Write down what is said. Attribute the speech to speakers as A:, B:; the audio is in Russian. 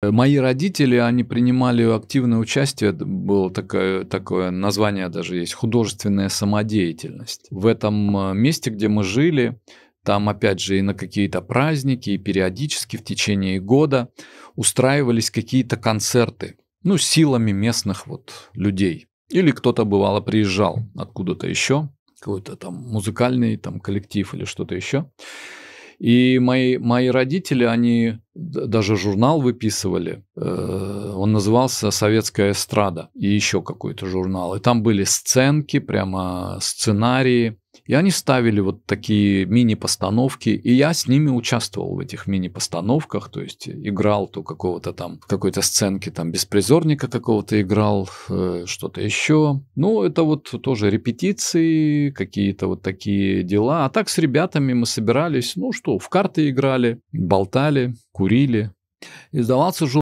A: Э, мои родители, они принимали активное участие, было такое, такое название даже есть, художественная самодеятельность. В этом э, месте, где мы жили, там опять же и на какие-то праздники, и периодически в течение года устраивались какие-то концерты, ну, силами местных вот людей. Или кто-то, бывало, приезжал откуда-то еще, какой-то там музыкальный там коллектив или что-то еще. И мои, мои родители, они даже журнал выписывали. Э, он назывался «Советская эстрада» и еще какой-то журнал. И там были сценки, прямо сценарии и они ставили вот такие мини-постановки, и я с ними участвовал в этих мини-постановках, то есть играл то какого-то там, какой-то сценки там беспризорника какого-то играл, э, что-то еще. Ну, это вот тоже репетиции, какие-то вот такие дела. А так с ребятами мы собирались, ну что, в карты играли, болтали, курили. Издавался журнал